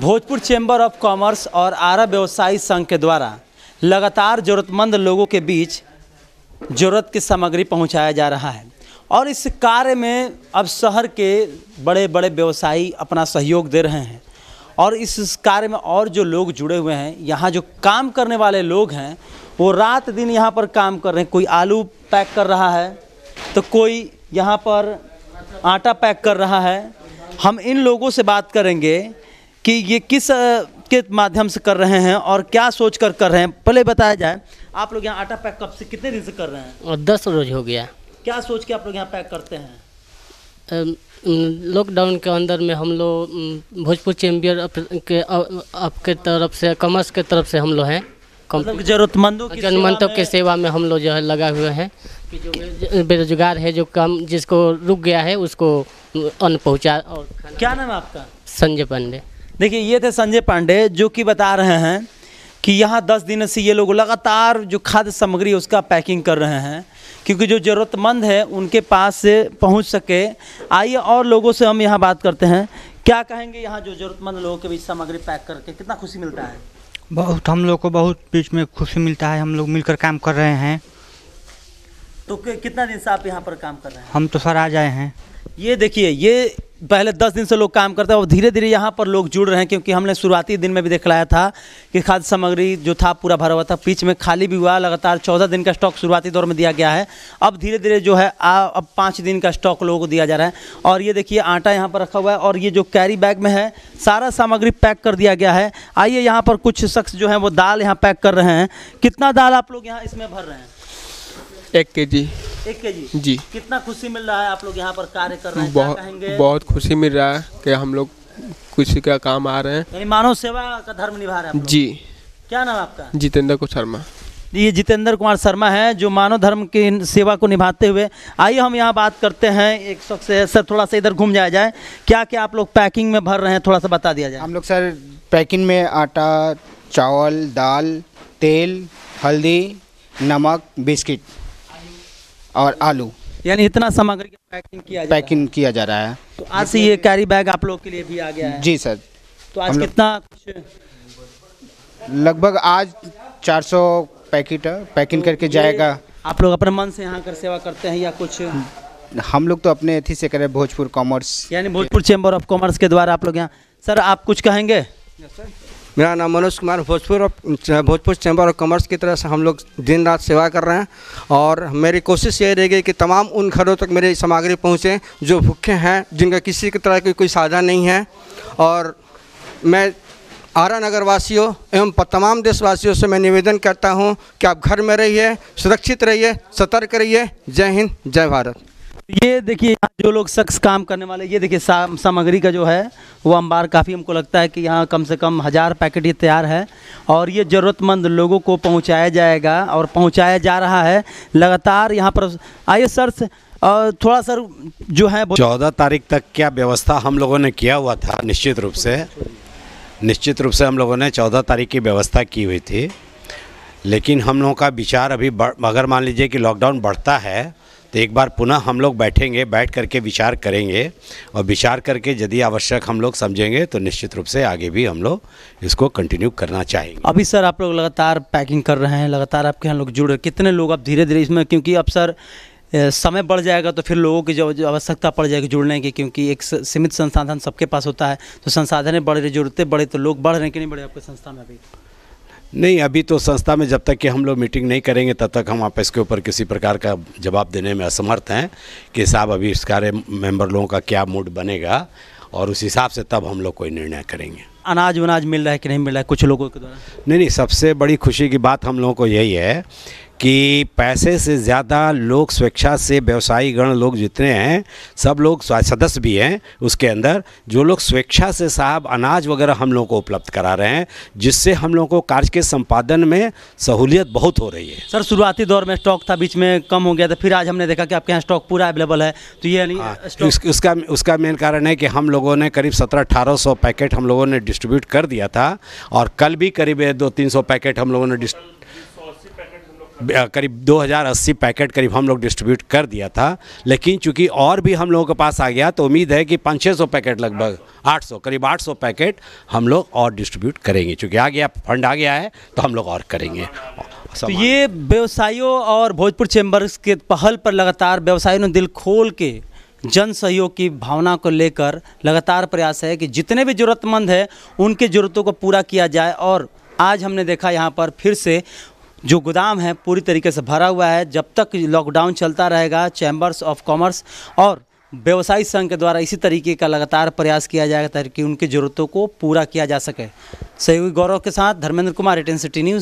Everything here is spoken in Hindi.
भोजपुर चैम्बर ऑफ कॉमर्स और आरा व्यवसायी संघ के द्वारा लगातार ज़रूरतमंद लोगों के बीच ज़रूरत की सामग्री पहुंचाया जा रहा है और इस कार्य में अब शहर के बड़े बड़े व्यवसायी अपना सहयोग दे रहे हैं और इस कार्य में और जो लोग जुड़े हुए हैं यहाँ जो काम करने वाले लोग हैं वो रात दिन यहाँ पर काम कर रहे हैं कोई आलू पैक कर रहा है तो कोई यहाँ पर आटा पैक कर रहा है हम इन लोगों से बात करेंगे कि ये किस के माध्यम से कर रहे हैं और क्या सोच कर कर रहे हैं पहले बताया जाए आप लोग यहाँ आटा पैक कब से कितने दिन से कर रहे हैं और दस रोज हो गया क्या सोच के आप लोग यहाँ पैक करते हैं लॉकडाउन के अंदर में हम लोग भोजपुर चैम्बियर के आपके तरफ से कॉमर्स के तरफ से हम लोग हैं मतलब जरूरतमंदों की जनमंतों के सेवा में हम लोग जो है लगा हुए हैं कि जो बेरोजगार है जो काम जिसको रुक गया है उसको अन्न पहुँचा और क्या नाम आपका संजय पांडे देखिए ये थे संजय पांडे जो कि बता रहे हैं कि यहाँ दस दिन से ये लोग लगातार जो खाद्य सामग्री उसका पैकिंग कर रहे हैं क्योंकि जो ज़रूरतमंद है उनके पास से पहुँच सके आइए और लोगों से हम यहाँ बात करते हैं क्या कहेंगे यहाँ जो ज़रूरतमंद लोगों के बीच सामग्री पैक करके कितना खुशी मिलता है बहुत हम लोग को बहुत बीच में खुशी मिलता है हम लोग मिलकर काम कर रहे हैं तो कितना दिन से आप यहाँ पर काम कर रहे हैं हम तो सर आ जाए हैं ये देखिए ये पहले दस दिन से लोग काम करते हैं और धीरे धीरे यहाँ पर लोग जुड़ रहे हैं क्योंकि हमने शुरुआती दिन में भी दिखलाया था कि खाद्य सामग्री जो था पूरा भरा हुआ था बीच में खाली भी हुआ लगातार चौदह दिन का स्टॉक शुरुआती दौर में दिया गया है अब धीरे धीरे जो है आ, अब पाँच दिन का स्टॉक लोगों को दिया जा रहा है और ये देखिए आटा यहाँ पर रखा हुआ है और ये जो कैरी बैग में है सारा सामग्री पैक कर दिया गया है आइए यहाँ पर कुछ शख्स जो है वो दाल यहाँ पैक कर रहे हैं कितना दाल आप लोग यहाँ इसमें भर रहे हैं एक के जी एक के जी जी कितना खुशी मिल रहा है आप लोग यहाँ पर कार्य कर रहे हैं बहुत बहुत खुशी मिल रहा है कि हम लोग किसी का काम आ रहे हैं यानी मानव सेवा का धर्म निभा रहे हैं जी क्या नाम आपका जितेंद्र कुमार शर्मा ये जितेंद्र कुमार शर्मा है जो मानव धर्म की सेवा को निभाते हुए आइए हम यहाँ बात करते हैं एक शख्स से सर थोड़ा सा इधर घूम जाया जाए क्या क्या आप लोग पैकिंग में भर रहे हैं थोड़ा सा बता दिया जाए हम लोग सर पैकिंग में आटा चावल दाल तेल हल्दी नमक बिस्किट और आलू यानी इतना सामग्री पैकिंग किया जा पैकिंग किया जा रहा है तो आज से ये कैरी बैग आप लोग के लिए भी आ गया है जी सर तो आज कितना लगभग आज 400 पैकेट पैकिंग तो करके जाएगा आप लोग अपने मन से यहाँ कर सेवा करते हैं या कुछ हम लोग तो अपने अथी से करें भोजपुर कॉमर्स यानी भोजपुर चैम्बर ऑफ कॉमर्स के द्वारा आप लोग यहाँ सर आप कुछ कहेंगे सर मेरा नाम मनोज कुमार भोजपुर और भोजपुर चैम्बर ऑफ कॉमर्स की तरफ से हम लोग दिन रात सेवा कर रहे हैं और मेरी कोशिश ये रहेगी कि तमाम उन घरों तक मेरी सामग्री पहुँचे जो भूखे हैं जिनका किसी की तरह की कोई साधन नहीं है और मैं आरा नगरवासियों एवं तमाम देशवासियों से मैं निवेदन करता हूं कि आप घर में रहिए सुरक्षित रहिए सतर्क रहिए जय हिंद जय भारत ये देखिए जो लोग शख्स काम करने वाले ये देखिए सामग्री का जो है वो अंबार काफ़ी हमको लगता है कि यहाँ कम से कम हज़ार पैकेट ये तैयार है और ये ज़रूरतमंद लोगों को पहुँचाया जाएगा और पहुँचाया जा रहा है लगातार यहाँ पर आइए सर और थोड़ा सर जो है चौदह तारीख तक क्या व्यवस्था हम लोगों ने किया हुआ था निश्चित रूप से निश्चित रूप से हम लोगों ने चौदह तारीख की व्यवस्था की हुई थी लेकिन हम लोगों का विचार अभी अगर मान लीजिए कि लॉकडाउन बढ़ता है तो एक बार पुनः हम लोग बैठेंगे बैठ करके विचार करेंगे और विचार करके यदि आवश्यक हम लोग समझेंगे तो निश्चित रूप से आगे भी हम लोग इसको कंटिन्यू करना चाहेंगे अभी सर आप लोग लगातार पैकिंग कर रहे हैं लगातार आपके यहाँ लोग जुड़ रहे कितने लोग अब धीरे धीरे इसमें क्योंकि अब सर समय बढ़ जाएगा तो फिर लोगों की जो, आवश्यकता पड़ जाएगी जुड़ने की क्योंकि एक सीमित संसाधन सबके पास होता है तो संसाधनें बढ़ रही जरूरतें बढ़े तो लोग बढ़ रहे हैं कि नहीं बढ़े आपके संस्था में अभी नहीं अभी तो संस्था में जब तक कि हम लोग मीटिंग नहीं करेंगे तब तक हम आप इसके ऊपर किसी प्रकार का जवाब देने में असमर्थ हैं कि साहब अभी इस कार्य मेंबर लोगों का क्या मूड बनेगा और उस हिसाब से तब हम लोग कोई निर्णय करेंगे अनाज वनाज मिल रहा है कि नहीं मिल रहा है कुछ लोगों के द्वारा नहीं नहीं सबसे बड़ी खुशी की बात हम लोगों को यही है कि पैसे से ज़्यादा लोग स्वेच्छा से व्यवसायीगण लोग जितने हैं सब लोग सदस्य भी हैं उसके अंदर जो लोग स्वेच्छा से साहब अनाज वगैरह हम लोगों को उपलब्ध करा रहे हैं जिससे हम लोगों को कार्य के संपादन में सहूलियत बहुत हो रही है सर शुरुआती दौर में स्टॉक था बीच में कम हो गया था फिर आज हमने देखा कि आपके यहाँ स्टॉक पूरा अवेलेबल है तो ये नहीं हाँ, उसका उसका मेन कारण है कि हम लोगों ने करीब सत्रह अठारह पैकेट हम लोगों ने डिस्ट्रीब्यूट कर दिया था और कल भी करीब दो तीन पैकेट हम लोगों ने करीब 2080 पैकेट करीब हम लोग डिस्ट्रीब्यूट कर दिया था लेकिन चूंकि और भी हम लोगों के पास आ गया तो उम्मीद है कि पाँच छः सौ पैकेट लगभग 800 करीब 800 पैकेट हम लोग और डिस्ट्रीब्यूट करेंगे चूँकि आ गया फंड आ गया है तो हम लोग और करेंगे तो ये व्यवसायियों और भोजपुर चैम्बर्स के पहल पर लगातार व्यवसायियों ने दिल खोल के जन सहयोग की भावना को लेकर लगातार प्रयास है कि जितने भी ज़रूरतमंद हैं उनके ज़रूरतों को पूरा किया जाए और आज हमने देखा यहाँ पर फिर से जो गोदाम है पूरी तरीके से भरा हुआ है जब तक लॉकडाउन चलता रहेगा चैम्बर्स ऑफ कॉमर्स और व्यवसायी संघ के द्वारा इसी तरीके का लगातार प्रयास किया जाएगा ताकि उनकी ज़रूरतों को पूरा किया जा सके सहयोगी गौरव के साथ धर्मेंद्र कुमार एटेंसिटी न्यूज़